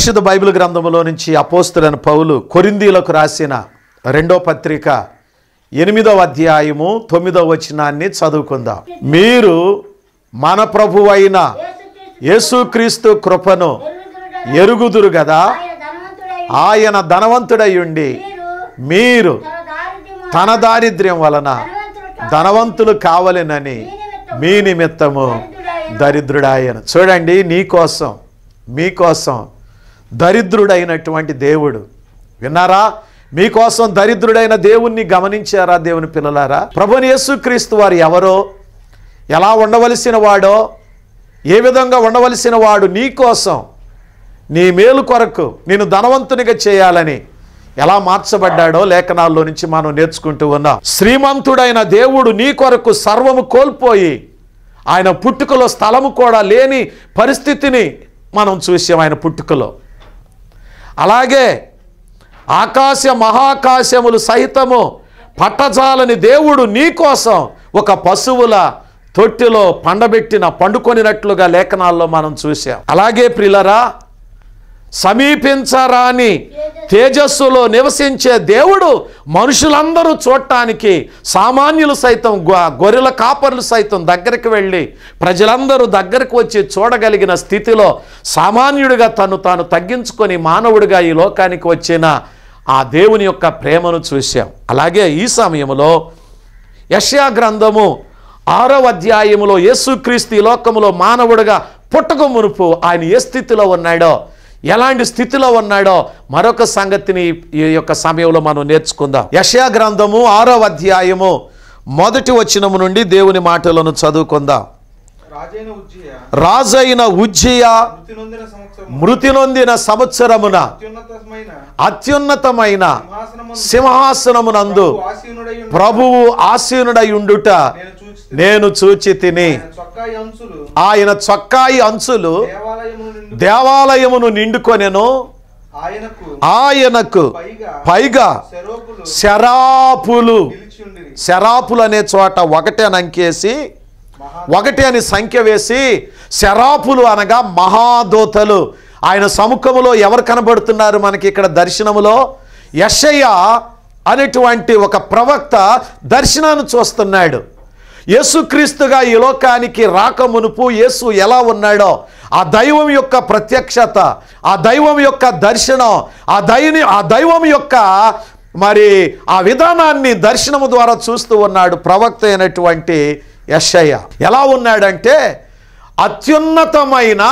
పరిశుద్ధ బైబిల్ గ్రంథంలో నుంచి అపోస్తులైన పౌలు కొరిందీలకు రాసిన రెండో పత్రిక ఎనిమిదవ అధ్యాయము తొమ్మిదవ వచనాన్ని చదువుకుందాం మీరు మన ప్రభు అయిన యేసుక్రీస్తు కృపను ఎరుగుదురు కదా ఆయన ధనవంతుడయ్యుండి మీరు తన దారిద్ర్యం వలన ధనవంతులు కావలేనని మీ నిమిత్తము దరిద్రుడాయను చూడండి నీ కోసం మీకోసం దరిద్రుడైనటువంటి దేవుడు విన్నారా మీకోసం దరిద్రుడైన దేవుణ్ణి గమనించారా దేవుని పిల్లలారా ప్రభుని యేసుక్రీస్తు వారు ఎవరో ఎలా ఉండవలసిన వాడో ఏ విధంగా ఉండవలసిన వాడు నీ కోసం నీ మేలు కొరకు నేను ధనవంతునిగా చేయాలని ఎలా మార్చబడ్డాడో లేఖనాల్లో నుంచి మనం నేర్చుకుంటూ ఉన్నాం శ్రీమంతుడైన దేవుడు నీ కొరకు సర్వము కోల్పోయి ఆయన పుట్టుకలో స్థలము కూడా లేని పరిస్థితిని మనం చూసాం ఆయన పుట్టుకలో అలాగే ఆకాశ మహాకాశములు సహితము పట్టజాలని దేవుడు నీకోసం ఒక పశువుల తొట్టిలో పండబెట్టిన పండుకొనినట్లుగా లేఖనాల్లో మనం చూసాం అలాగే ప్రిలరా సమీపించరాని తేజస్సులో నివసించే దేవుడు మనుషులందరూ చూడటానికి సామాన్యులు సైతం గొర్రెల కాపర్లు సైతం దగ్గరికి వెళ్ళి ప్రజలందరూ దగ్గరికి వచ్చి చూడగలిగిన స్థితిలో సామాన్యుడిగా తను తాను తగ్గించుకొని మానవుడిగా ఈ లోకానికి వచ్చిన ఆ దేవుని యొక్క ప్రేమను చూశాం అలాగే ఈ సమయంలో యష్యా గ్రంథము ఆరో అధ్యాయములో యేసుక్రీస్తు ఈ లోకములో మానవుడిగా పుట్టక మునుపు ఆయన ఏ స్థితిలో ఉన్నాడో ఎలాంటి స్థితిలో ఉన్నాడో మరొక సంగతిని ఈ యొక్క సమయంలో మనం నేర్చుకుందాం యశా గ్రంథము ఆరో అధ్యాయము మొదటి వచనము నుండి దేవుని మాటలను చదువుకుందాం రాజైన ఉజ్జయ మృతి నొందిన సంవత్సరమున అత్యున్నతమైన సింహాసనమునందు ప్రభువు ఆసీనుడయుండుట నేను చూచి తిని ఆయన చొక్కాయి అంచులు దేవాలయమును నిండుకొనెను ఆయనకు పైగా శరాపులు శరాపులు అనే చోట ఒకటే అంకేసి ఒకటి అని సంఖ్య వేసి శరాపులు అనగా మహాదూతలు ఆయన సముఖములో ఎవరు కనబడుతున్నారు మనకి ఇక్కడ దర్శనములో యషయ్య అనేటువంటి ఒక ప్రవక్త దర్శనాన్ని చూస్తున్నాడు యేసుక్రీస్తుగా ఈ లోకానికి రాకమునుపు యేసు ఎలా ఉన్నాడో ఆ దైవం యొక్క ప్రత్యక్షత ఆ దైవం యొక్క దర్శనం ఆ దైని ఆ దైవం యొక్క మరి ఆ విధానాన్ని దర్శనము ద్వారా చూస్తూ ఉన్నాడు ప్రవక్త అయినటువంటి యశయ్య ఎలా ఉన్నాడంటే అత్యున్నతమైన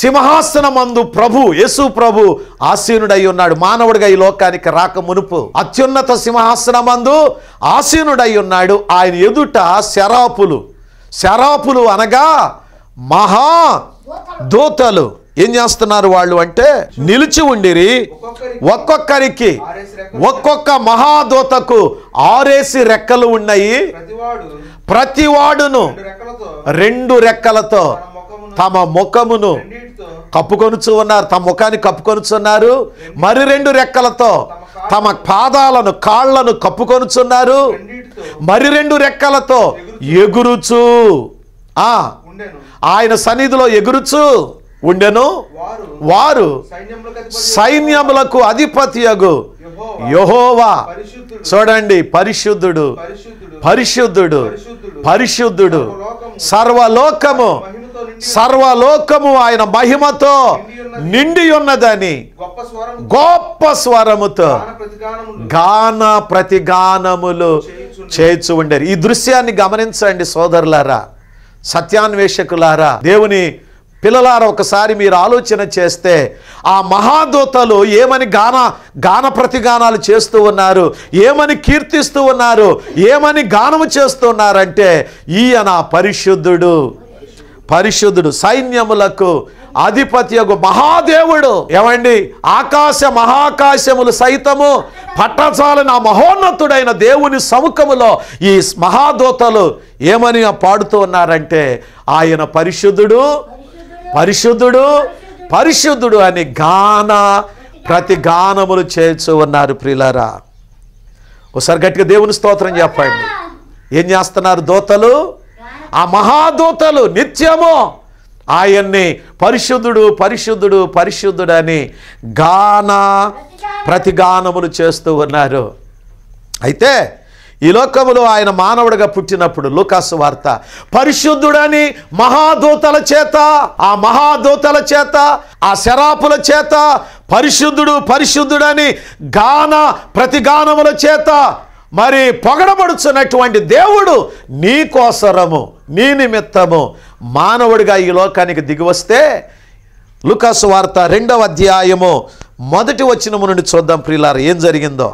సింహాసనమందు ప్రభు యేసు ప్రభు ఆసీనుడై ఉన్నాడు మానవుడిగా ఈ లోకానికి రాక మునుపు అత్యున్నత సింహాసనమందు ఆసీనుడై ఉన్నాడు ఆయన ఎదుట శరాపులు శరాపులు అనగా మహా దూతలు ఏం చేస్తున్నారు వాళ్ళు అంటే నిలిచి ఉండిరి ఒక్కొక్కరికి ఒక్కొక్క మహాదూతకు ఆరేసి రెక్కలు ఉన్నాయి ప్రతివాడును రెండు రెక్కలతో తమ ముఖమును కప్పుకొనుచు ఉన్నారు తమ ముఖాన్ని కప్పుకొనుచున్నారు మరి రెండు రెక్కలతో తమ పాదాలను కాళ్లను కప్పుకొనుచున్నారు మరి రెండు రెక్కలతో ఎగురుచు ఆ ఆయన సన్నిధిలో ఎగురుచు ఉండెను వారు సైన్యములకు అగు యహోవా చూడండి పరిశుద్ధుడు పరిశుద్ధుడు పరిశుద్ధుడు సర్వలోకము సర్వలోకము ఆయన మహిమతో నిండి ఉన్నదని గొప్ప స్వరముతో గాన ప్రతిగానములు చేయించు ఉండరు ఈ దృశ్యాన్ని గమనించండి సోదరులారా సత్యాన్వేషకులారా దేవుని పిల్లలారా ఒకసారి మీరు ఆలోచన చేస్తే ఆ మహాదూతలు ఏమని గాన గాన ప్రతిగానాలు చేస్తూ ఉన్నారు ఏమని కీర్తిస్తూ ఉన్నారు ఏమని గానము చేస్తూ ఉన్నారంటే ఈయన పరిశుద్ధుడు పరిశుద్ధుడు సైన్యములకు అధిపతి యొక్క మహాదేవుడు ఏమండి ఆకాశ మహాకాశములు సైతము పట్టచాలని ఆ మహోన్నతుడైన దేవుని సముఖములో ఈ మహాదూతలు ఏమని పాడుతూ ఉన్నారంటే ఆయన పరిశుద్ధుడు పరిశుద్ధుడు పరిశుద్ధుడు అని గాన ప్రతి గానములు చేర్చు ఉన్నారు ప్రిలరా ఒకసారి గట్టిగా దేవుని స్తోత్రం చెప్పండి ఏం చేస్తున్నారు దోతలు ఆ మహాదూతలు నిత్యము ఆయన్ని పరిశుద్ధుడు పరిశుద్ధుడు అని గాన ప్రతిగానములు చేస్తూ ఉన్నారు అయితే ఈ లోకములో ఆయన మానవుడిగా పుట్టినప్పుడు లూకాసు వార్త పరిశుద్ధుడని మహాదూతల చేత ఆ మహాదూతల చేత ఆ శరాపుల చేత పరిశుద్ధుడు పరిశుద్ధుడని గాన ప్రతిగానముల చేత మరి పొగడబడుచున్నటువంటి దేవుడు నీ కోసరము నీ నిమిత్తము మానవుడిగా ఈ లోకానికి దిగివస్తే లుకాసు వార్త రెండవ అధ్యాయము మొదటి వచ్చినము నుండి చూద్దాం ప్రియులారు ఏం జరిగిందో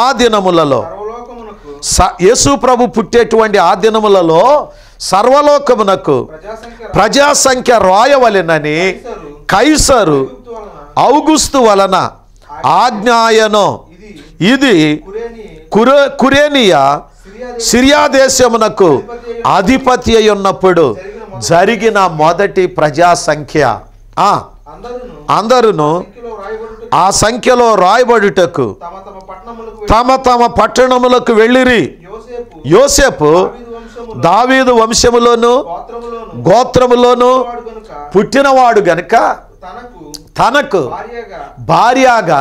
ఆ దినములలో స యేసు ప్రభు పుట్టేటువంటి ఆ దినములలో సర్వలోకమునకు ప్రజాసంఖ్య రాయవలెనని కైసరు ఔగుస్తు వలన ఆజ్ఞాయనో ఇది కురే కురేనియా సిరియా దేశమునకు అధిపతి అయి ఉన్నప్పుడు జరిగిన మొదటి ప్రజా సంఖ్య అందరును ఆ సంఖ్యలో రాయబడుటకు తమ తమ పట్టణములకు వెళ్ళిరి యోసేపు దావీదు వంశములోను గోత్రములోను పుట్టినవాడు గనుక తనకు భార్యగా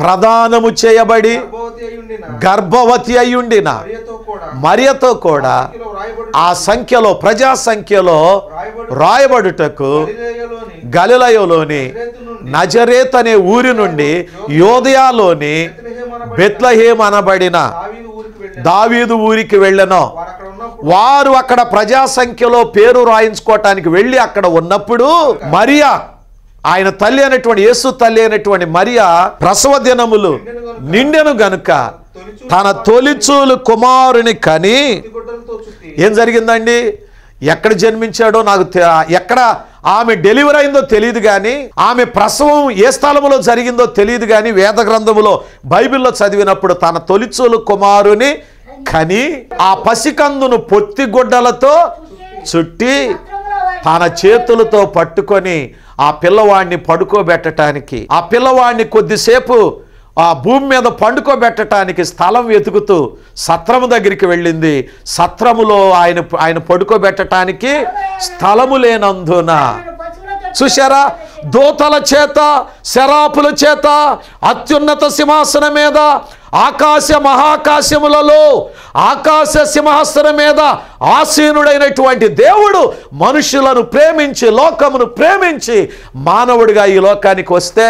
ప్రదానము చేయబడి గర్భవతి అయ్యుండిన మరియతో కూడా ఆ సంఖ్యలో ప్రజా సంఖ్యలో రాయబడుటకు గలిలయలోని నజరేత్ అనే ఊరి నుండి యోధయాలోని బెత్లహేమ్ అనబడిన దావీదు ఊరికి వెళ్ళను వారు అక్కడ ప్రజా సంఖ్యలో పేరు రాయించుకోవటానికి వెళ్ళి అక్కడ ఉన్నప్పుడు మరియా ఆయన తల్లి అయినటువంటి యేసు తల్లి అనేటువంటి మరియ ప్రసవ దినములు నిండెను గనుక తన తొలిచూలు కుమారుని కని ఏం జరిగిందండి ఎక్కడ జన్మించాడో నాకు ఎక్కడ ఆమె డెలివరీ అయిందో తెలియదు కానీ ఆమె ప్రసవం ఏ స్థలంలో జరిగిందో తెలియదు కానీ వేద గ్రంథములో బైబిల్లో చదివినప్పుడు తన తొలిచూలు కుమారుని కని ఆ పసికందును పొత్తిగుడ్డలతో చుట్టి తన చేతులతో పట్టుకొని ఆ పిల్లవాడిని పడుకోబెట్టడానికి ఆ పిల్లవాడిని కొద్దిసేపు ఆ భూమి మీద పండుకోబెట్టడానికి స్థలం వెతుకుతూ సత్రము దగ్గరికి వెళ్ళింది సత్రములో ఆయన ఆయన పడుకోబెట్టడానికి స్థలము లేనందున చూశారా దూతల చేత శరాపుల చేత అత్యున్నత సింహాసనం మీద ఆకాశ మహాకాశములలో ఆకాశ సింహాసనం మీద ఆసీనుడైనటువంటి దేవుడు మనుషులను ప్రేమించి లోకమును ప్రేమించి మానవుడిగా ఈ లోకానికి వస్తే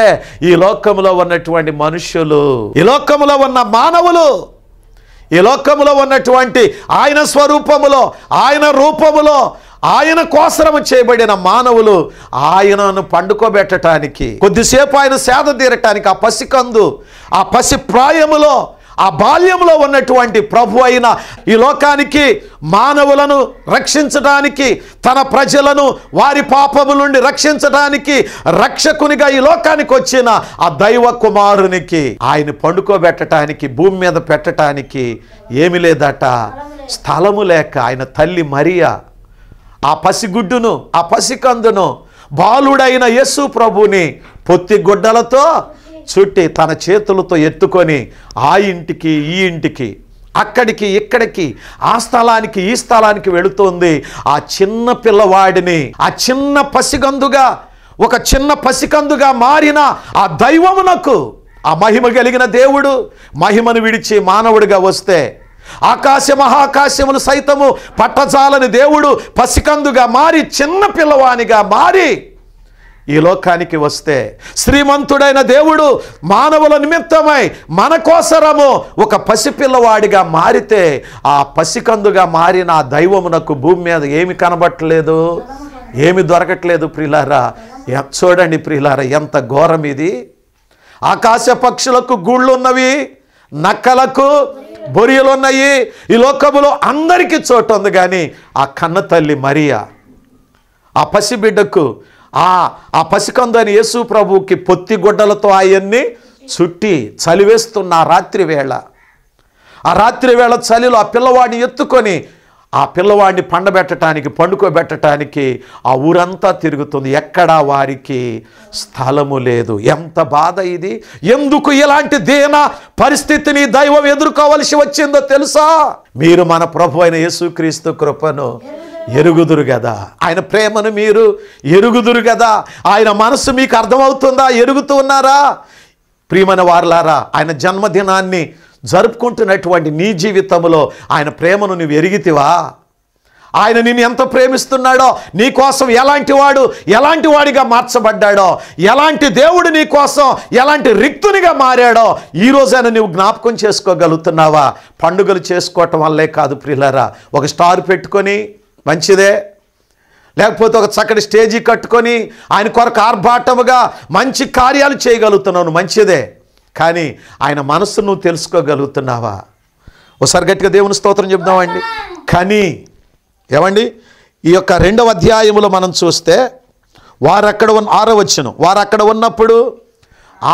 ఈ లోకంలో ఉన్నటువంటి మనుషులు ఈ లోకంలో ఉన్న మానవులు ఈ లోకంలో ఉన్నటువంటి ఆయన స్వరూపములో ఆయన రూపములో ఆయన కోసరం చేయబడిన మానవులు ఆయనను పండుకోబెట్టడానికి కొద్దిసేపు ఆయన సేద తీరటానికి ఆ పసికందు ఆ పసి ప్రాయములో ఆ బాల్యంలో ఉన్నటువంటి ప్రభు అయిన ఈ లోకానికి మానవులను రక్షించడానికి తన ప్రజలను వారి పాపము నుండి రక్షించడానికి రక్షకునిగా ఈ లోకానికి వచ్చిన ఆ దైవ కుమారునికి ఆయన పండుకోబెట్టడానికి భూమి మీద పెట్టడానికి ఏమి లేదట స్థలము లేక ఆయన తల్లి మరియా ఆ పసిగుడ్డును ఆ పసికందును బాలుడైన యస్సు ప్రభుని పొత్తి గుడ్డలతో చుట్టి తన చేతులతో ఎత్తుకొని ఆ ఇంటికి ఈ ఇంటికి అక్కడికి ఇక్కడికి ఆ స్థలానికి ఈ స్థలానికి వెళుతోంది ఆ చిన్న పిల్లవాడిని ఆ చిన్న పసిగందుగా ఒక చిన్న పసికందుగా మారిన ఆ దైవమునకు ఆ మహిమ కలిగిన దేవుడు మహిమను విడిచి మానవుడిగా వస్తే ఆకాశ మహాకాశములు సైతము పట్టజాలని దేవుడు పసికందుగా మారి చిన్న పిల్లవానిగా మారి ఈ లోకానికి వస్తే శ్రీమంతుడైన దేవుడు మానవుల నిమిత్తమై మన కోసరము ఒక పసిపిల్లవాడిగా మారితే ఆ పసికందుగా మారిన దైవమునకు భూమి మీద ఏమి కనబట్టలేదు ఏమి దొరకట్లేదు ప్రియులారా చూడండి ప్రియులారా ఎంత ఘోరం ఇది ఆకాశ పక్షులకు ఉన్నవి నక్కలకు బొరియలు ఉన్నాయి ఈ లోకములో అందరికీ చోటు ఉంది కానీ ఆ కన్న తల్లి మరియా ఆ పసిబిడ్డకు ఆ ఆ పసికందని యేసు ప్రభుకి పొత్తి గుడ్డలతో ఆయన్ని చుట్టి చలివేస్తున్న రాత్రి వేళ ఆ రాత్రి వేళ చలిలో ఆ పిల్లవాడిని ఎత్తుకొని ఆ పిల్లవాడిని పండబెట్టడానికి పండుకోబెట్టడానికి ఆ ఊరంతా తిరుగుతుంది ఎక్కడా వారికి స్థలము లేదు ఎంత బాధ ఇది ఎందుకు ఇలాంటి దీన పరిస్థితిని దైవం ఎదుర్కోవలసి వచ్చిందో తెలుసా మీరు మన ప్రభు అయిన యేసుక్రీస్తు కృపను ఎరుగుదురు కదా ఆయన ప్రేమను మీరు ఎరుగుదురు కదా ఆయన మనసు మీకు అర్థమవుతుందా ఎరుగుతూ ఉన్నారా ప్రియమైన వారులారా ఆయన జన్మదినాన్ని జరుపుకుంటున్నటువంటి నీ జీవితంలో ఆయన ప్రేమను నువ్వు ఎరిగితివా ఆయన నిన్ను ఎంత ప్రేమిస్తున్నాడో నీకోసం ఎలాంటి వాడు ఎలాంటి వాడిగా మార్చబడ్డాడో ఎలాంటి దేవుడు నీకోసం ఎలాంటి రిక్తునిగా మారాడో ఈరోజైనా నువ్వు జ్ఞాపకం చేసుకోగలుగుతున్నావా పండుగలు చేసుకోవటం వల్లే కాదు ప్రియులరా ఒక స్టార్ పెట్టుకొని మంచిదే లేకపోతే ఒక చక్కటి స్టేజీ కట్టుకొని ఆయన కొరకు ఆర్భాటముగా మంచి కార్యాలు చేయగలుగుతున్నాను మంచిదే కానీ ఆయన మనస్సు నువ్వు తెలుసుకోగలుగుతున్నావా ఒకసారి గట్టిగా దేవుని స్తోత్రం చెప్దామండి కానీ ఏమండి ఈ యొక్క రెండవ అధ్యాయములో మనం చూస్తే వారక్కడ ఉన్న ఆరో వచ్చను వారక్కడ ఉన్నప్పుడు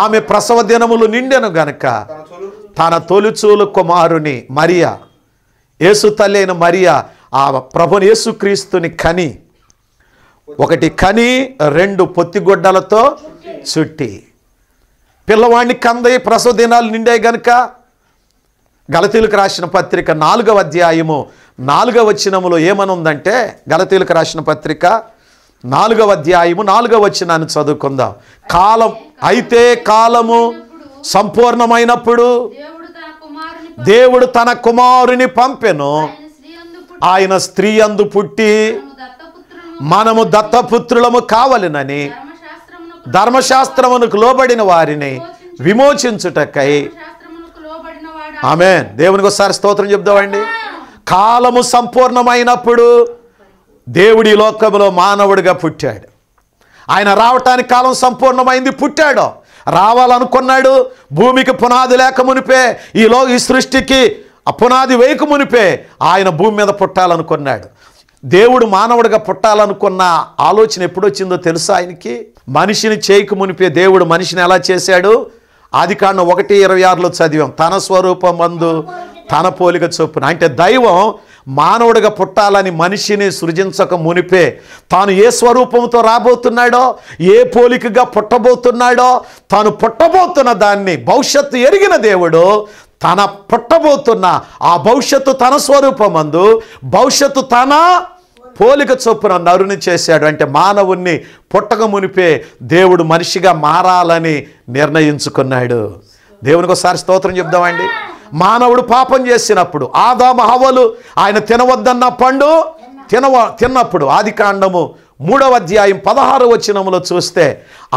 ఆమె ప్రసవ దినములు నిండెను గనక తన తొలిచూలు కుమారుని మరియా యేసు తల్లి అయిన మరియా ఆ ప్రభుని యేసుక్రీస్తుని కని ఒకటి కని రెండు పొత్తిగొడ్డలతో చుట్టి పిల్లవాడిని కందయ్య ప్రసవ దినాలు నిండాయి గనుక గలతీలకు రాసిన పత్రిక నాలుగవ అధ్యాయము నాలుగవ వచనములో ఏమనుందంటే గలతీలకు రాసిన పత్రిక నాలుగవ అధ్యాయము నాలుగవ వచ్చినాన్ని చదువుకుందాం కాలం అయితే కాలము సంపూర్ణమైనప్పుడు దేవుడు తన కుమారుని పంపెను ఆయన స్త్రీ అందు పుట్టి మనము దత్తపుత్రులము కావలనని ధర్మశాస్త్రమునకు లోబడిన వారిని విమోచించుటకై ఆమె దేవునికి ఒకసారి స్తోత్రం చెప్దామండి కాలము సంపూర్ణమైనప్పుడు దేవుడి లోకంలో మానవుడిగా పుట్టాడు ఆయన రావటానికి కాలం సంపూర్ణమైంది పుట్టాడు రావాలనుకున్నాడు భూమికి పునాది లేక మునిపే ఈలో ఈ సృష్టికి ఆ పునాది వేయక మునిపే ఆయన భూమి మీద పుట్టాలనుకున్నాడు దేవుడు మానవుడిగా పుట్టాలనుకున్న ఆలోచన ఎప్పుడొచ్చిందో తెలుసు ఆయనకి మనిషిని చేయకు మునిపే దేవుడు మనిషిని ఎలా చేశాడు ఆది కాండం ఒకటి ఇరవై ఆరులో చదివాం తన స్వరూపం మందు తన పోలిక చొప్పున అంటే దైవం మానవుడిగా పుట్టాలని మనిషిని సృజించక మునిపే తాను ఏ స్వరూపంతో రాబోతున్నాడో ఏ పోలికగా పుట్టబోతున్నాడో తాను పుట్టబోతున్న దాన్ని భవిష్యత్తు ఎరిగిన దేవుడు తన పుట్టబోతున్న ఆ భవిష్యత్తు తన స్వరూపమందు భవిష్యత్తు తన పోలిక చొప్పున నరుని చేశాడు అంటే మానవుణ్ణి పుట్టక మునిపే దేవుడు మనిషిగా మారాలని నిర్ణయించుకున్నాడు దేవునికి ఒకసారి స్తోత్రం చెప్దామండి మానవుడు పాపం చేసినప్పుడు ఆదామ హవలు ఆయన తినవద్దన్న పండు తినవ తిన్నప్పుడు ఆది కాండము మూడవ అధ్యాయం పదహారు వచ్చినములో చూస్తే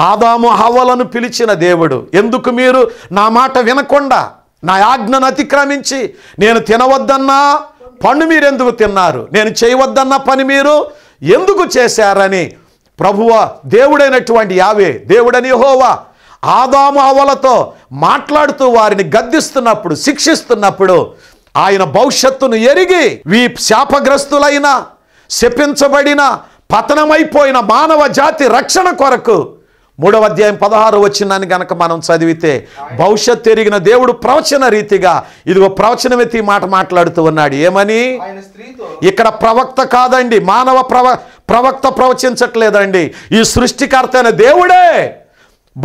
ఆదాము హవలను పిలిచిన దేవుడు ఎందుకు మీరు నా మాట వినకుండా నా ఆజ్ఞను అతిక్రమించి నేను తినవద్దన్నా పన్ను మీరు ఎందుకు తిన్నారు నేను చేయవద్దన్న పని మీరు ఎందుకు చేశారని ప్రభువ దేవుడైనటువంటి యావే దేవుడని హోవా ఆదాము అవలతో మాట్లాడుతూ వారిని గద్దిస్తున్నప్పుడు శిక్షిస్తున్నప్పుడు ఆయన భవిష్యత్తును ఎరిగి వీ శాపగ్రస్తులైన శపించబడిన పతనమైపోయిన మానవ జాతి రక్షణ కొరకు మూడవ అధ్యాయం పదహారు వచ్చిందని కనుక మనం చదివితే భవిష్యత్ తిరిగిన దేవుడు ప్రవచన రీతిగా ఇదిగో ప్రవచనమెత్తి మాట మాట్లాడుతూ ఉన్నాడు ఏమని ఇక్కడ ప్రవక్త కాదండి మానవ ప్రవ ప్రవక్త ప్రవచించట్లేదండి ఈ సృష్టికర్త అయిన దేవుడే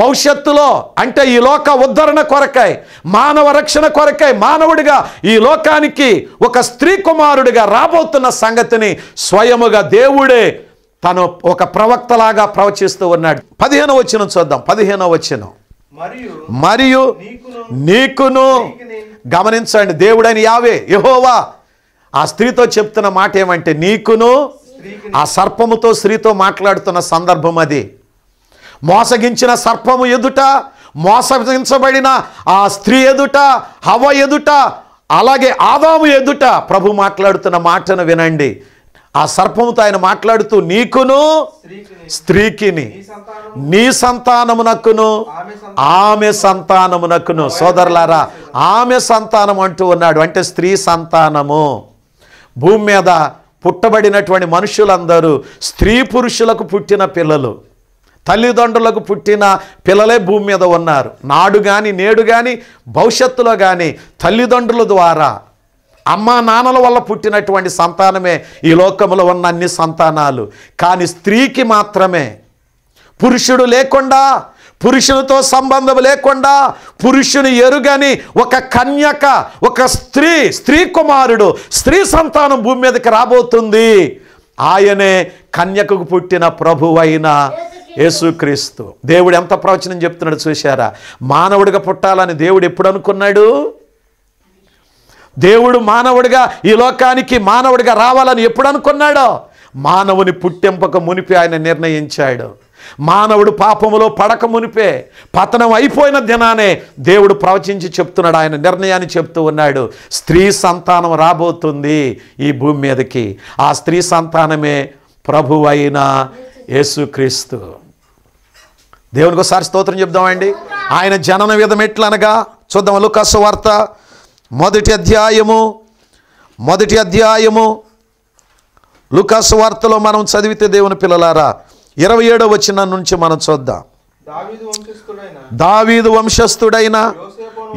భవిష్యత్తులో అంటే ఈ లోక ఉద్ధరణ కొరకై మానవ రక్షణ కొరకై మానవుడిగా ఈ లోకానికి ఒక స్త్రీ కుమారుడిగా రాబోతున్న సంగతిని స్వయముగా దేవుడే తను ఒక ప్రవక్తలాగా ప్రవచిస్తూ ఉన్నాడు పదిహేనో వచ్చిన చూద్దాం పదిహేనో వచ్చిన మరియు నీకును గమనించండి దేవుడైన యావే యహోవా ఆ స్త్రీతో చెప్తున్న మాట ఏమంటే నీకును ఆ సర్పముతో స్త్రీతో మాట్లాడుతున్న సందర్భం అది మోసగించిన సర్పము ఎదుట మోసగించబడిన ఆ స్త్రీ ఎదుట హవ ఎదుట అలాగే ఆదాము ఎదుట ప్రభు మాట్లాడుతున్న మాటను వినండి ఆ సర్పముతో ఆయన మాట్లాడుతూ నీకును స్త్రీకిని నీ సంతానమునకును ఆమె సంతానమునకును సోదరులారా ఆమె సంతానం అంటూ ఉన్నాడు అంటే స్త్రీ సంతానము భూమి మీద పుట్టబడినటువంటి మనుషులందరూ స్త్రీ పురుషులకు పుట్టిన పిల్లలు తల్లిదండ్రులకు పుట్టిన పిల్లలే భూమి మీద ఉన్నారు నాడు కానీ నేడు కానీ భవిష్యత్తులో కానీ తల్లిదండ్రుల ద్వారా అమ్మా నాన్నల వల్ల పుట్టినటువంటి సంతానమే ఈ లోకంలో ఉన్న అన్ని సంతానాలు కానీ స్త్రీకి మాత్రమే పురుషుడు లేకుండా పురుషునితో సంబంధం లేకుండా పురుషుని ఎరుగని ఒక కన్యక ఒక స్త్రీ స్త్రీ కుమారుడు స్త్రీ సంతానం భూమి మీదకి రాబోతుంది ఆయనే కన్యకకు పుట్టిన ప్రభువైన యేసుక్రీస్తు దేవుడు ఎంత ప్రవచనం చెప్తున్నాడు చూశారా మానవుడిగా పుట్టాలని దేవుడు ఎప్పుడు అనుకున్నాడు దేవుడు మానవుడిగా ఈ లోకానికి మానవుడిగా రావాలని ఎప్పుడు అనుకున్నాడో మానవుని పుట్టింపక మునిపి ఆయన నిర్ణయించాడు మానవుడు పాపములో పడక మునిపే పతనం అయిపోయిన దినానే దేవుడు ప్రవచించి చెప్తున్నాడు ఆయన నిర్ణయాన్ని చెప్తూ ఉన్నాడు స్త్రీ సంతానం రాబోతుంది ఈ భూమి మీదకి ఆ స్త్రీ సంతానమే ప్రభు అయిన యేసుక్రీస్తు దేవునికి ఒకసారి స్తోత్రం చెప్దామండి ఆయన జనన విధం ఎట్లనగా చూద్దాం లుకాసు వార్త మొదటి అధ్యాయము మొదటి అధ్యాయము లుకాస్ వార్తలో మనం చదివితే దేవుని పిల్లలారా ఇరవై ఏడో వచ్చిన నుంచి మనం చూద్దాం దావీదు వంశస్థుడైన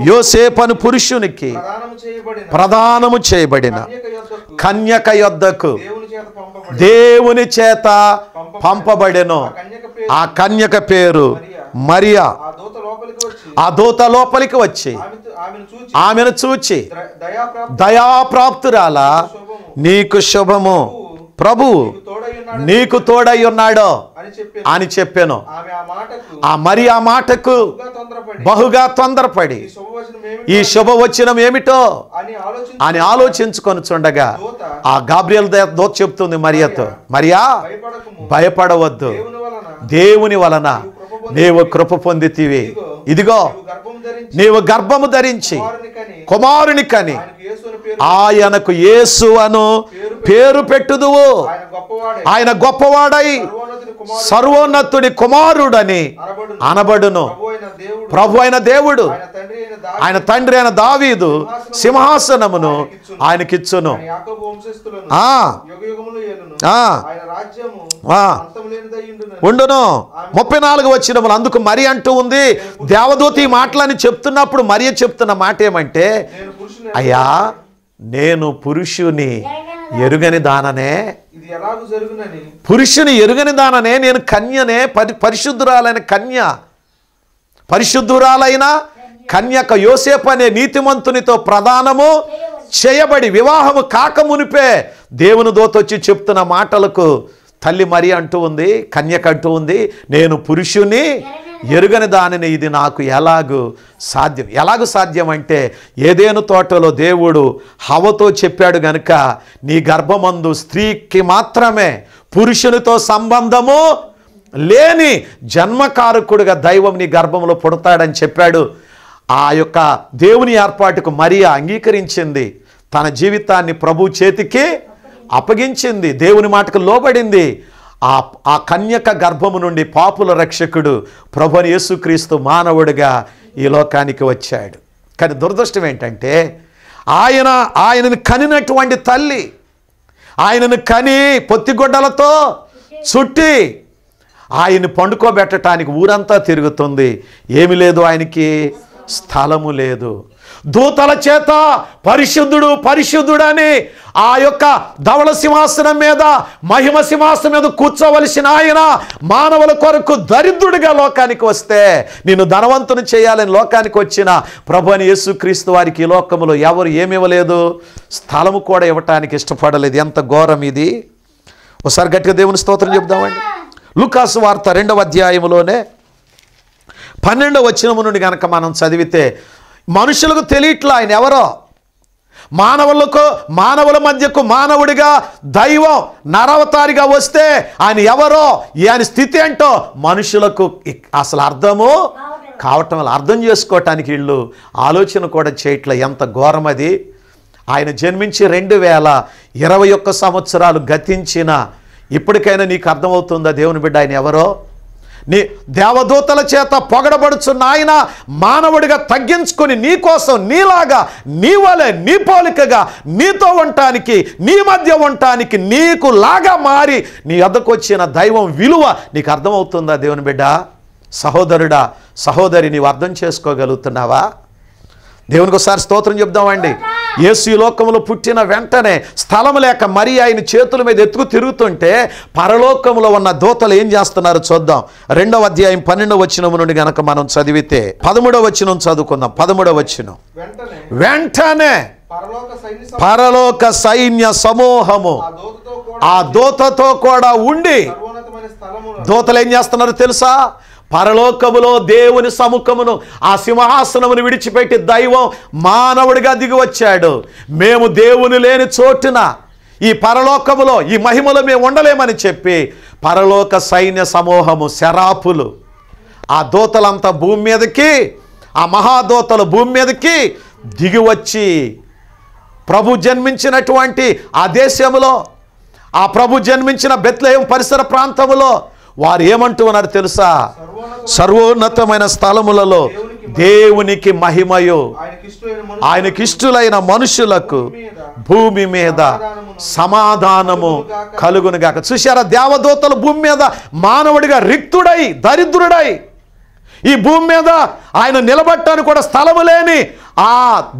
యోసేపను పురుషునికి ప్రదానము చేయబడిన కన్యక యొద్దకు దేవుని చేత పంపబడెను ఆ కన్యక పేరు మరియా ఆ దూత లోపలికి వచ్చి ఆమెను చూచి దయాప్రాప్తురాల నీకు శుభము ప్రభు నీకు తోడై ఉన్నాడో అని చెప్పాను ఆ మరి ఆ మాటకు బహుగా తొందరపడి ఈ శుభవచనం ఏమిటో అని ఆలోచించుకొని చూడగా ఆ గాబ్రియల్ దోత్ చెప్తుంది మరియతో మరియా భయపడవద్దు దేవుని వలన నీవు కృప పొందితివి ఇదిగో నీవు గర్భము ధరించి కుమారుని కని ఆయనకు యేసు అను పేరు పెట్టుదువు ఆయన గొప్పవాడై సర్వోన్నతుడి కుమారుడని అనబడును ప్రభు అయిన దేవుడు ఆయన తండ్రి అయిన దావీదు సింహాసనమును ఆయనకిచ్చును ఉండును ముప్పై నాలుగు వచ్చిన అందుకు మరి అంటూ ఉంది దేవదూతి మాటలని చెప్తున్నప్పుడు మరి చెప్తున్న మాట ఏమంటే అయ్యా నేను పురుషుని ఎరుగని దాననే పురుషుని ఎరుగని దాననే నేను కన్యనే పరి పరిశుద్ధురాలైన కన్య పరిశుద్ధురాలైన కన్యక యోసేపు అనే నీతిమంతునితో ప్రధానము చేయబడి వివాహము కాకమునిపే దేవుని దోతొచ్చి చెప్తున్న మాటలకు తల్లి మరి అంటూ ఉంది కన్యక అంటూ ఉంది నేను పురుషుని ఎరుగని దానిని ఇది నాకు ఎలాగూ సాధ్యం ఎలాగూ సాధ్యం అంటే ఏదేను తోటలో దేవుడు హవతో చెప్పాడు గనుక నీ గర్భమందు స్త్రీకి మాత్రమే పురుషునితో సంబంధము లేని జన్మకారకుడుగా దైవం నీ గర్భంలో పుడతాడని చెప్పాడు ఆ యొక్క దేవుని ఏర్పాటుకు మరియా అంగీకరించింది తన జీవితాన్ని ప్రభు చేతికి అప్పగించింది దేవుని మాటకు లోబడింది ఆ ఆ కన్యక గర్భము నుండి పాపుల రక్షకుడు ప్రభుని యేసుక్రీస్తు మానవుడిగా ఈ లోకానికి వచ్చాడు కానీ దురదృష్టం ఏంటంటే ఆయన ఆయనను కనినటువంటి తల్లి ఆయనను కని పొత్తిగొడ్డలతో చుట్టి ఆయన్ని పండుకోబెట్టడానికి ఊరంతా తిరుగుతుంది ఏమి లేదు ఆయనకి స్థలము లేదు దూతల చేత పరిశుద్ధుడు పరిశుద్ధుడని ఆ యొక్క ధవళ సింహాసనం మీద మహిమ సింహాసనం మీద కూర్చోవలసిన ఆయన మానవుల కొరకు దరిద్రుడిగా లోకానికి వస్తే నిన్ను ధనవంతుని చేయాలని లోకానికి వచ్చిన ప్రభు అని యేసుక్రీస్తు వారికి ఈ లోకంలో ఎవరు ఏమివ్వలేదు స్థలము కూడా ఇవ్వటానికి ఇష్టపడలేదు ఎంత ఘోరం ఇది ఒకసారి గట్టిగా దేవుని స్తోత్రం చెప్దామండి లుకాసు వార్త రెండవ అధ్యాయంలోనే పన్నెండో వచ్చినము నుండి కనుక మనం చదివితే మనుషులకు తెలియట్లా ఆయన ఎవరో మానవులకు మానవుల మధ్యకు మానవుడిగా దైవం నరవతారిగా వస్తే ఆయన ఎవరో ఆయన స్థితి ఏంటో మనుషులకు అసలు అర్థము కావటం వల్ల అర్థం చేసుకోవటానికి వీళ్ళు ఆలోచన కూడా చేయట్లే ఎంత ఘోరం అది ఆయన జన్మించి రెండు వేల ఇరవై ఒక్క సంవత్సరాలు గతించిన ఇప్పటికైనా నీకు అర్థమవుతుందా దేవుని బిడ్డ ఆయన ఎవరో నీ దేవదూతల చేత పొగడబడుచున్న ఆయన మానవుడిగా తగ్గించుకొని నీకోసం నీలాగా వలె నీ పోలికగా నీతో ఉండటానికి నీ మధ్య ఉండటానికి నీకు లాగా మారి నీ వద్దకు వచ్చిన దైవం విలువ నీకు అర్థమవుతుందా దేవుని బిడ్డ సహోదరుడా సహోదరి నీవు అర్థం చేసుకోగలుగుతున్నావా దేవునికి ఒకసారి స్తోత్రం చెప్దామండి యేసు ఈ లోకంలో పుట్టిన వెంటనే స్థలం లేక మరి ఆయన చేతుల మీద ఎత్తుకు తిరుగుతుంటే పరలోకంలో ఉన్న దూతలు ఏం చేస్తున్నారు చూద్దాం రెండవ అధ్యాయం పన్నెండవ వచ్చిన నుండి గనక మనం చదివితే పదమూడవ వచ్చిన చదువుకుందాం పదమూడవ వచ్చిన వెంటనే పరలోక సైన్య సమూహము ఆ దూతతో కూడా ఉండి దూతలు ఏం చేస్తున్నారు తెలుసా పరలోకములో దేవుని సముఖమును ఆ సింహాసనమును విడిచిపెట్టి దైవం మానవుడిగా దిగివచ్చాడు మేము దేవుని లేని చోటున ఈ పరలోకములో ఈ మహిమలో మేము ఉండలేమని చెప్పి పరలోక సైన్య సమూహము శరాపులు ఆ దూతలంతా భూమి మీదకి ఆ మహాదూతలు భూమి మీదకి దిగివచ్చి ప్రభు జన్మించినటువంటి ఆ దేశంలో ఆ ప్రభు జన్మించిన బెత్లయం పరిసర ప్రాంతంలో వారు ఏమంటూ ఉన్నారు తెలుసా సర్వోన్నతమైన స్థలములలో దేవునికి మహిమయు ఆయనకిష్టులైన మనుషులకు భూమి మీద సమాధానము కలుగునుగాక చూశారా దేవదూతలు భూమి మీద మానవుడిగా రిక్తుడై దరిద్రుడై ఈ భూమి మీద ఆయన నిలబట్టాను కూడా స్థలము లేని ఆ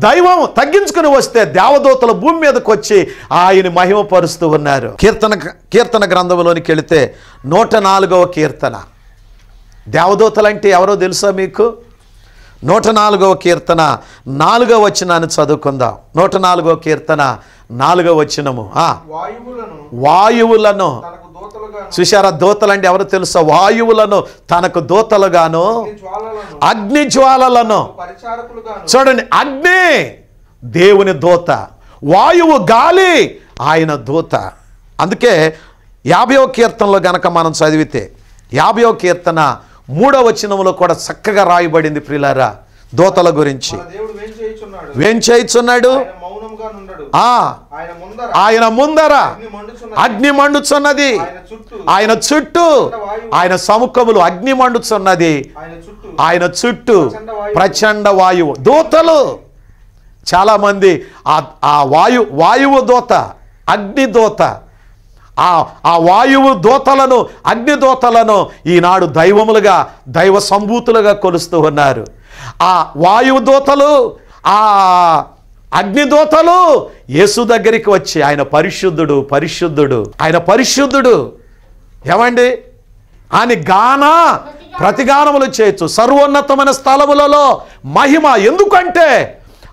దైవం తగ్గించుకుని వస్తే దేవదూతల భూమి మీదకు వచ్చి ఆయన మహిమపరుస్తూ ఉన్నారు కీర్తన కీర్తన గ్రంథంలోనికి వెళితే నూట నాలుగవ కీర్తన దేవదూతలు అంటే ఎవరో తెలుసా మీకు నూట నాలుగవ కీర్తన నాలుగవ వచనాన్ని చదువుకుందాం నూట నాలుగవ కీర్తన నాలుగవ వచనము వాయువులను చూశారా అంటే ఎవరు తెలుసా వాయువులను తనకు దూతలుగాను అగ్ని జ్వాలలను చూడండి అగ్ని దేవుని దూత వాయువు గాలి ఆయన దూత అందుకే యాభయో కీర్తనలో గనక మనం చదివితే యాభయో కీర్తన మూడవ వచనంలో కూడా చక్కగా రాయబడింది ప్రిలారా దోతల గురించి వేం చేయిచున్నాడు ఆయన ముందర అగ్ని మండుచున్నది ఆయన చుట్టూ ఆయన సముఖములు అగ్ని మండుచున్నది ఆయన చుట్టూ ప్రచండ వాయువు దూతలు చాలామంది ఆ వాయు వాయువు దూత అగ్ని దూత ఆ ఆ వాయువు దూతలను అగ్ని దూతలను ఈనాడు దైవములుగా దైవ సంభూతులుగా కొలుస్తూ ఉన్నారు ఆ వాయువు దూతలు ఆ అగ్నిదూతలు యేసు దగ్గరికి వచ్చి ఆయన పరిశుద్ధుడు పరిశుద్ధుడు ఆయన పరిశుద్ధుడు ఏమండి ఆయన గాన ప్రతిగానములు చేయొచ్చు సర్వోన్నతమైన స్థలములలో మహిమ ఎందుకంటే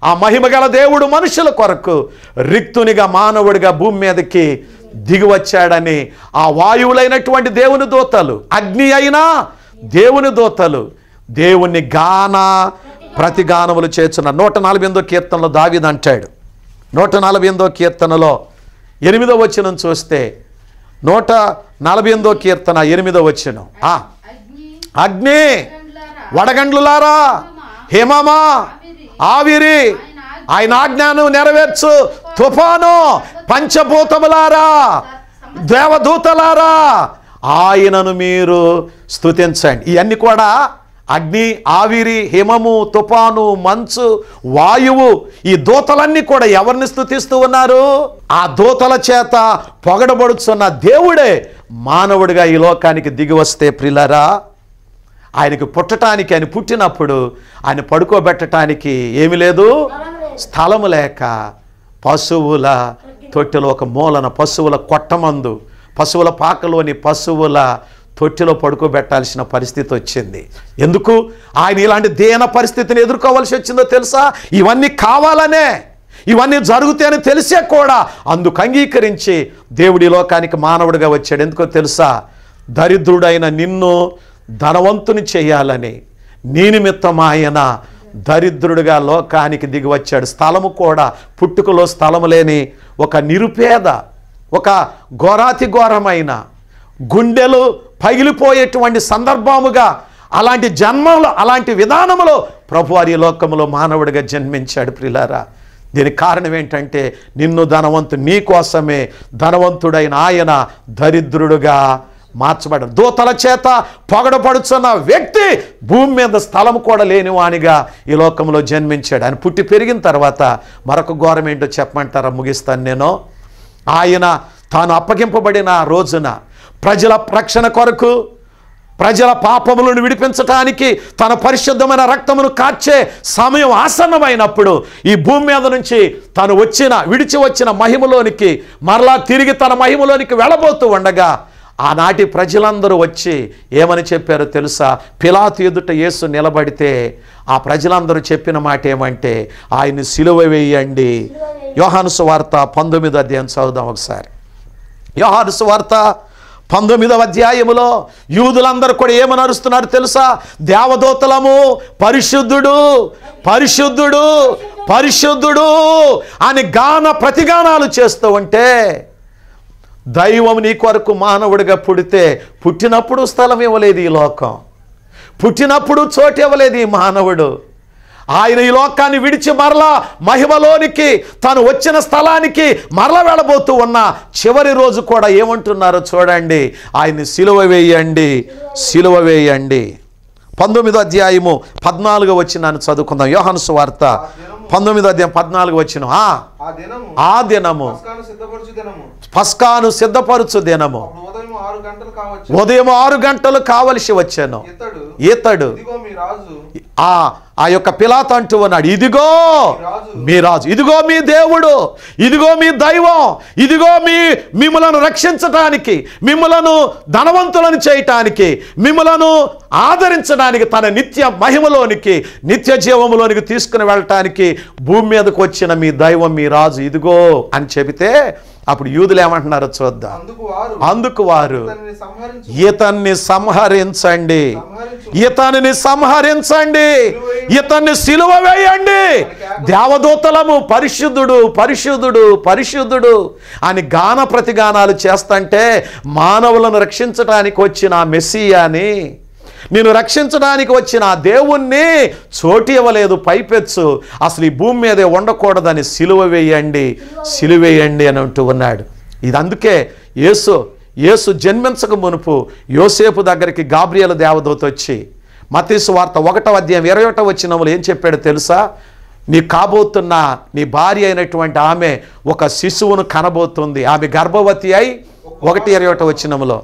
ఆ మహిమ గల దేవుడు మనుషుల కొరకు రిక్తునిగా మానవుడిగా భూమి మీదకి దిగివచ్చాడని ఆ వాయువులైనటువంటి దేవుని దూతలు అగ్ని అయినా దేవుని దూతలు దేవుని గాన ప్రతి గానములు చేర్చున్న నూట నలభై ఎనిమిదో కీర్తనలో దావిద అంటాడు నూట నలభై ఎనిమిదో కీర్తనలో ఎనిమిదో వచ్చిన చూస్తే నూట నలభై ఎనిమిదో కీర్తన ఎనిమిదో వచ్చిన అగ్ని వడగండ్లులారా హేమమా ఆవిరి ఆయన ఆజ్ఞానం నెరవేర్చు తుఫాను పంచభూతములారా దేవదూతలారా ఆయనను మీరు స్థుతించండి ఇవన్నీ కూడా అగ్ని ఆవిరి హిమము తుపాను మంచు వాయువు ఈ దూతలన్నీ కూడా ఎవరిని స్థుతిస్తూ ఉన్నారు ఆ దూతల చేత పొగడబడుచున్న దేవుడే మానవుడిగా ఈ లోకానికి దిగి వస్తే ప్రిలరా ఆయనకు పుట్టటానికి ఆయన పుట్టినప్పుడు ఆయన పడుకోబెట్టడానికి ఏమి లేదు స్థలము లేక పశువుల తొట్టెలో ఒక మూలన పశువుల కొట్టమందు పశువుల పాకలోని పశువుల తొట్టిలో పడుకోబెట్టాల్సిన పరిస్థితి వచ్చింది ఎందుకు ఆయన ఇలాంటి దేన పరిస్థితిని ఎదుర్కోవాల్సి వచ్చిందో తెలుసా ఇవన్నీ కావాలనే ఇవన్నీ జరుగుతాయని తెలిసే కూడా అందుకు అంగీకరించి దేవుడి లోకానికి మానవుడిగా వచ్చాడు ఎందుకో తెలుసా దరిద్రుడైన నిన్ను ధనవంతుని చేయాలని నీ నిమిత్తం ఆయన దరిద్రుడిగా లోకానికి దిగి వచ్చాడు స్థలము కూడా పుట్టుకలో స్థలము లేని ఒక నిరుపేద ఒక ఘోరాతి ఘోరమైన గుండెలు పగిలిపోయేటువంటి సందర్భముగా అలాంటి జన్మంలో అలాంటి విధానములో ప్రభువారి లోకంలో మానవుడిగా జన్మించాడు ప్రిలారా దీనికి కారణం ఏంటంటే నిన్ను ధనవంతు నీ కోసమే ధనవంతుడైన ఆయన దరిద్రుడుగా మార్చబడ దూతల చేత పొగడపడుచున్న వ్యక్తి భూమి మీద స్థలం కూడా లేని ఈ లోకంలో జన్మించాడు ఆయన పుట్టి పెరిగిన తర్వాత మరొక ఘోరం ఏంటో చెప్పమంటారా ముగిస్తాను నేను ఆయన తాను అప్పగింపబడిన రోజున ప్రజల రక్షణ కొరకు ప్రజల పాపములను విడిపించటానికి తన పరిశుద్ధమైన రక్తమును కాచే సమయం ఆసన్నమైనప్పుడు ఈ భూమి మీద నుంచి తను వచ్చిన విడిచి వచ్చిన మహిమలోనికి మరలా తిరిగి తన మహిమలోనికి వెళ్ళబోతూ ఉండగా ఆనాటి ప్రజలందరూ వచ్చి ఏమని చెప్పారో తెలుసా పిలాతు ఎదుట యేసు నిలబడితే ఆ ప్రజలందరూ చెప్పిన మాట ఏమంటే ఆయన్ని సిలువ వేయండి యోహానుసు వార్త పంతొమ్మిది అధ్యాయం చదువుదాం ఒకసారి యోహానుసు వార్త పంతొమ్మిదవ అధ్యాయములో యూదులందరూ కూడా ఏమని అరుస్తున్నారు తెలుసా దేవదూతలము పరిశుద్ధుడు పరిశుద్ధుడు పరిశుద్ధుడు అని గాన ప్రతిగానాలు చేస్తూ ఉంటే దైవం నీ కొరకు మానవుడిగా పుడితే పుట్టినప్పుడు స్థలం ఇవ్వలేదు ఈ లోకం పుట్టినప్పుడు చోటు ఇవ్వలేదు ఈ మానవుడు ఆయన ఈ లోకాన్ని విడిచి మరలా మహిమలోనికి తాను వచ్చిన స్థలానికి మరల వెళ్ళబోతూ ఉన్న చివరి రోజు కూడా ఏమంటున్నారో చూడండి ఆయన్ని సిలువ వేయండి సిలువ వేయండి పంతొమ్మిదో అధ్యాయము పద్నాలుగు నన్ను చదువుకుందాం యోహన్స్ వార్త పంతొమ్మిదో అధ్యాయం పద్నాలుగు వచ్చిన ఆ దినము పస్కాను సిద్ధపరచు దినము ఉదయం ఆరు గంటలు కావలసి వచ్చాను ఈతడు ఆ యొక్క పిలాత అంటూ ఉన్నాడు ఇదిగో మీ రాజు ఇదిగో మీ దేవుడు ఇదిగో మీ దైవం ఇదిగో మీ మిమ్మలను రక్షించటానికి మిమ్మలను ధనవంతులను చేయటానికి మిమ్మలను ఆదరించడానికి తన నిత్య మహిమలోనికి నిత్య జీవంలోనికి తీసుకుని వెళ్ళటానికి భూమి మీదకు వచ్చిన మీ దైవం మీ రాజు ఇదిగో అని చెబితే అప్పుడు యూదులు ఏమంటున్నారో చూద్దాం అందుకు వారు ఇతన్ని సంహరించండి ఇతనిని సంహరించండి ఇతన్ని సిలువ వేయండి దేవదూతలము పరిశుద్ధుడు పరిశుద్ధుడు పరిశుద్ధుడు అని గాన ప్రతిగానాలు చేస్తంటే మానవులను రక్షించడానికి వచ్చిన అని నేను రక్షించడానికి వచ్చిన ఆ దేవుణ్ణి చోటు ఇవ్వలేదు పైపెచ్చు అసలు ఈ భూమి మీదే ఉండకూడదని సిలువ వేయండి సిలువేయండి అని అంటూ ఉన్నాడు ఇది అందుకే యేసు యేసు జన్మించక మునుపు యోసేపు దగ్గరికి గాబ్రియల దేవదూత వచ్చి మతీసు వార్త ఒకటో అధ్యాయం ఇరవై ఒకటో వచ్చినములు ఏం చెప్పాడో తెలుసా నీ కాబోతున్న నీ భార్య అయినటువంటి ఆమె ఒక శిశువును కనబోతుంది ఆమె గర్భవతి అయి ఒకటి ఇరవై ఒకటి వచ్చినములో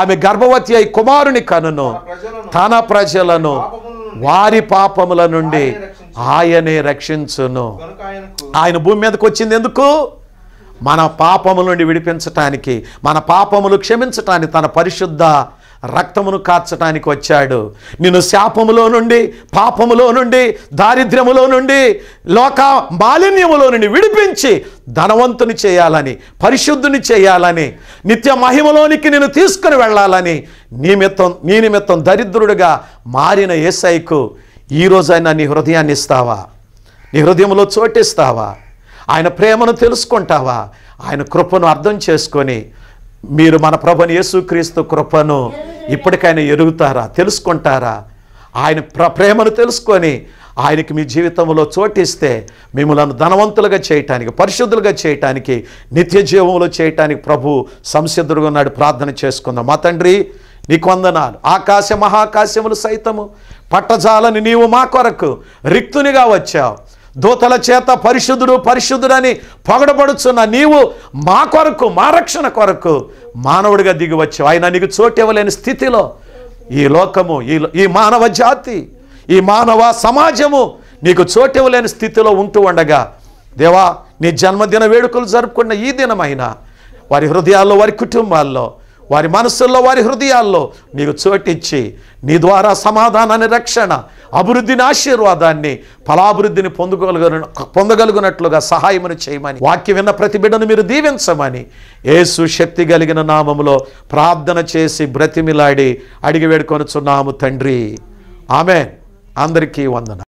ఆమె గర్భవతి అయి కుమారుని కనును తన ప్రజలను వారి పాపముల నుండి ఆయనే రక్షించును ఆయన భూమి మీదకి వచ్చింది ఎందుకు మన పాపముల నుండి విడిపించటానికి మన పాపములు క్షమించటానికి తన పరిశుద్ధ రక్తమును కార్చడానికి వచ్చాడు నిన్ను శాపములో నుండి పాపములో నుండి దారిద్ర్యములో నుండి లోక మాలిన్యములో నుండి విడిపించి ధనవంతుని చేయాలని పరిశుద్ధుని చేయాలని నిత్య మహిమలోనికి నేను తీసుకుని వెళ్ళాలని నిమిత్తం నీ నిమిత్తం దరిద్రుడిగా మారిన ఏసైకు ఈరోజైనా నీ హృదయాన్ని ఇస్తావా నీ హృదయంలో చోటిస్తావా ఆయన ప్రేమను తెలుసుకుంటావా ఆయన కృపను అర్థం చేసుకొని మీరు మన ప్రభుని యేసుక్రీస్తు కృపను ఇప్పటికైనా ఎరుగుతారా తెలుసుకుంటారా ఆయన ప్రేమను తెలుసుకొని ఆయనకి మీ జీవితంలో చోటిస్తే మిమ్మల్ని ధనవంతులుగా చేయటానికి పరిశుద్ధులుగా చేయటానికి నిత్య జీవంలో చేయటానికి ప్రభు సంసిద్ధుడుగా ఉన్నాడు ప్రార్థన చేసుకుందాం మా తండ్రి నీకు వందనాలు ఆకాశ మహాకాశములు సైతము పట్టజాలని నీవు మా కొరకు రిక్తునిగా వచ్చావు దూతల చేత పరిశుద్ధుడు పరిశుద్ధుడని పొగడబడుచున్న నీవు మా కొరకు మా రక్షణ కొరకు మానవుడిగా దిగివచ్చు ఆయన నీకు చోటు ఇవ్వలేని స్థితిలో ఈ లోకము ఈ ఈ మానవ జాతి ఈ మానవ సమాజము నీకు చోటు ఇవ్వలేని స్థితిలో ఉంటూ ఉండగా దేవా నీ జన్మదిన వేడుకలు జరుపుకున్న ఈ దినమైన వారి హృదయాల్లో వారి కుటుంబాల్లో వారి మనస్సుల్లో వారి హృదయాల్లో మీకు చోటిచ్చి నీ ద్వారా సమాధానాన్ని రక్షణ అభివృద్ధిని ఆశీర్వాదాన్ని ఫలాభివృద్ధిని పొందుకోగలిగిన పొందగలుగునట్లుగా సహాయమును చేయమని వాక్య విన్న ప్రతి బిడ్డను మీరు దీవించమని ఏసు శక్తి కలిగిన నామములో ప్రార్థన చేసి బ్రతిమిలాడి అడిగి వేడుకొనుచున్నాము తండ్రి ఆమె అందరికీ వందన